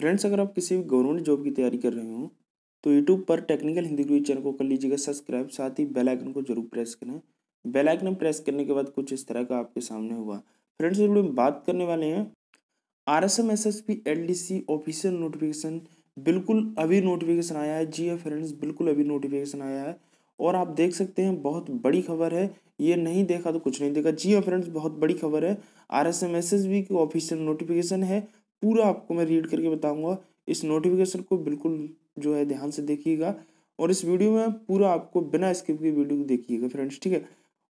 friends अगर आप किसी भी गवर्नमेंट जॉब की तैयारी कर रहे हो तो यूट्यूब पर टेक्निकल हिंदी गुरु चैनल को कर लीजिएगा सब्सक्राइब साथ ही बेल आइकन को जरूर प्रेस करें बेल आइकन प्रेस करने के बाद कुछ इस तरह का आपके सामने हुआ फ्रेंड्स वीडियो में बात करने वाले हैं R S M S S P L D C official notification बिल्कुल अभी नोटिफिकेशन आया है जी है हाँ फ्रेंड्स बिल्कुल अभी नोटिफिकेशन आया है और आप देख सकते हैं बहुत बड़ी खबर है ये नहीं देखा तो कुछ नहीं देखा जी हाँ फ्रेंड्स बहुत बड़ी खबर है R S M S S B की ऑफिशियल नोटिफिकेशन है पूरा आपको मैं रीड करके बताऊंगा इस नोटिफिकेशन को बिल्कुल जो है ध्यान से देखिएगा और इस वीडियो में पूरा आपको बिना स्किप के वीडियो को देखिएगा फ्रेंड्स ठीक है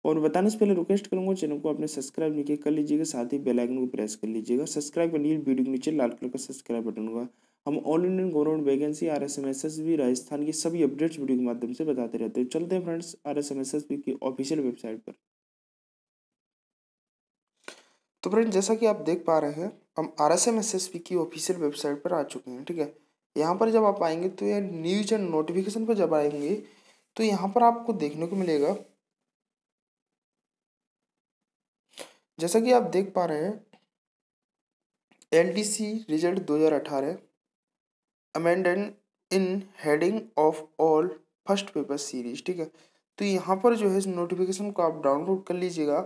और बताने से पहले रिक्वेस्ट करूंगा चैनल को आपने सब्सक्राइब नहीं किया कर लीजिएगा साथ ही बेल आइकन को प्रेस कर लीजिएगा सब्सक्राइब कर लीजिए वीडियो के नीचे लाल कलर का सब्सक्राइब बटन होगा हम all Indian government vacancy R S M S S B Rajasthan की सभी अपडेट्स वीडियो के माध्यम से बताते रहते हैं चलते हैं friends R S M S S B की ऑफिशियल वेबसाइट पर तो फ्रेंड जैसा कि आप देख पा रहे हैं हम R S M S S P की ऑफिशियल वेबसाइट पर आ चुके हैं ठीक है यहाँ पर जब आप आएंगे तो यह न्यूज एंड नोटिफिकेशन पर जब आएंगे तो यहाँ पर आपको देखने को मिलेगा जैसा कि आप देख पा रहे हैं एल टी सी रिजल्ट दो हज़ार अठारह amendment in heading of all first paper series ठीक है तो यहाँ पर जो है इस नोटिफिकेशन को आप डाउनलोड कर लीजिएगा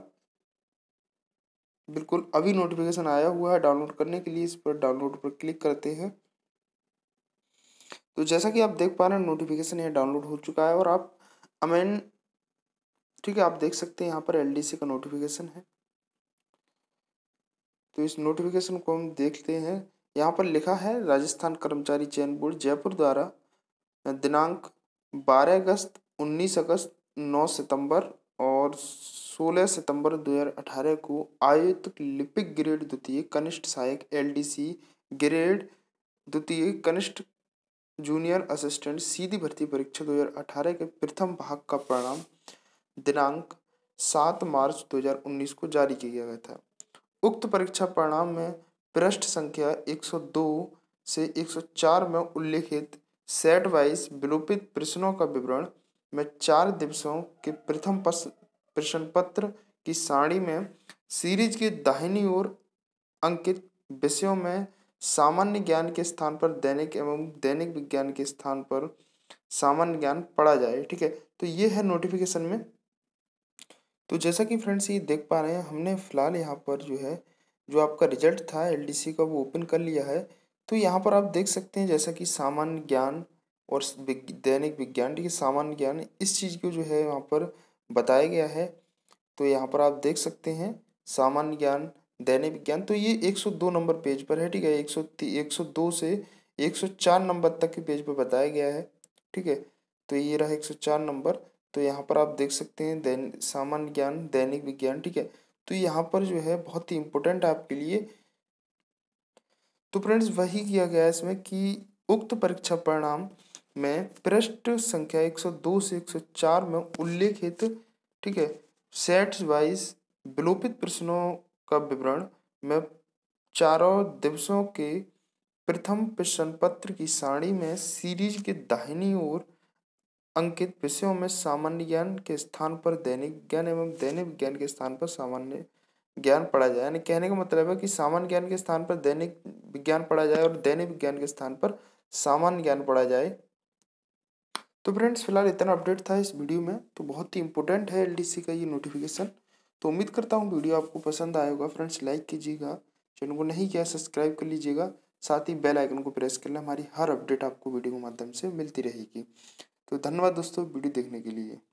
बिल्कुल अभी नोटिफिकेशन आया हुआ है डाउनलोड करने के लिए इस पर डाउनलोड पर क्लिक करते हैं तो जैसा कि आप देख पा रहे हैं नोटिफिकेशन यह डाउनलोड हो चुका है और आप अमेन ठीक है आप देख सकते हैं यहाँ पर एल का नोटिफिकेशन है तो इस नोटिफिकेशन को हम देखते हैं यहाँ पर लिखा है राजस्थान कर्मचारी चयन बोर्ड जयपुर द्वारा दिनांक 12 अगस्त 19 अगस्त 9 सितंबर और 16 सितंबर 2018 को आयुक्त लिपिक ग्रेड द्वितीय कनिष्ठ सहायक एलडीसी ग्रेड द्वितीय कनिष्ठ जूनियर असिस्टेंट सीधी भर्ती परीक्षा 2018 के प्रथम भाग का परिणाम दिनांक 7 मार्च 2019 को जारी किया गया था उक्त परीक्षा परिणाम में पृष्ठ संख्या 102 से 104 में उल्लेखित सेट वाइज विलोपित प्रश्नों का विवरण में चार दिवसों के प्रथम प्रश्न पत्र की साड़ी में सीरीज की दाहिनी ओर अंकित विषयों में सामान्य ज्ञान के स्थान पर दैनिक एवं दैनिक विज्ञान के स्थान पर सामान्य ज्ञान पढ़ा जाए ठीक है तो ये है नोटिफिकेशन में तो जैसा कि फ्रेंड्स ये देख पा रहे हैं हमने फिलहाल यहाँ पर जो है जो आपका रिजल्ट था एलडीसी का वो ओपन कर लिया है तो यहाँ पर आप देख सकते हैं जैसा कि सामान्य ज्ञान और दैनिक विज्ञान ठीक है सामान्य ज्ञान इस चीज़ को जो है वहाँ पर बताया गया है तो यहाँ पर आप देख सकते हैं सामान्य ज्ञान दैनिक विज्ञान तो ये 102 नंबर पेज पर है ठीक है सौ 102 से 104 नंबर तक के पेज पर बताया गया है ठीक है तो ये रहा 104 नंबर तो यहाँ पर आप देख सकते हैं दैन सामान्य ज्ञान दैनिक विज्ञान ठीक है तो यहाँ पर जो है बहुत ही इम्पोर्टेंट आपके लिए तो फ्रेंड्स वही किया गया है इसमें कि उक्त परीक्षा परिणाम में पृष्ठ संख्या 102 से 104 में उल्लेखित ठीक है सेट वाइज विलोपित प्रश्नों का विवरण में चारों दिवसों के प्रथम प्रश्न पत्र की सारणी में सीरीज के दाहिनी ओर अंकित विषयों में सामान्य ज्ञान के स्थान पर दैनिक ज्ञान एवं दैनिक विज्ञान के स्थान पर सामान्य ज्ञान पढ़ा जाए यानी कहने का मतलब है कि सामान्य ज्ञान के स्थान पर दैनिक विज्ञान पढ़ा जाए और दैनिक विज्ञान के स्थान पर सामान्य ज्ञान पढ़ा जाए तो फ्रेंड्स फिलहाल इतना अपडेट था इस वीडियो में तो बहुत ही इंपॉर्टेंट है एलडीसी का ये नोटिफिकेशन तो उम्मीद करता हूँ वीडियो आपको पसंद आएगा फ्रेंड्स लाइक कीजिएगा चैनल को नहीं किया सब्सक्राइब कर लीजिएगा साथ ही बेल आइकन को प्रेस कर लें हमारी हर अपडेट आपको वीडियो के माध्यम से मिलती रहेगी तो धन्यवाद दोस्तों वीडियो देखने के लिए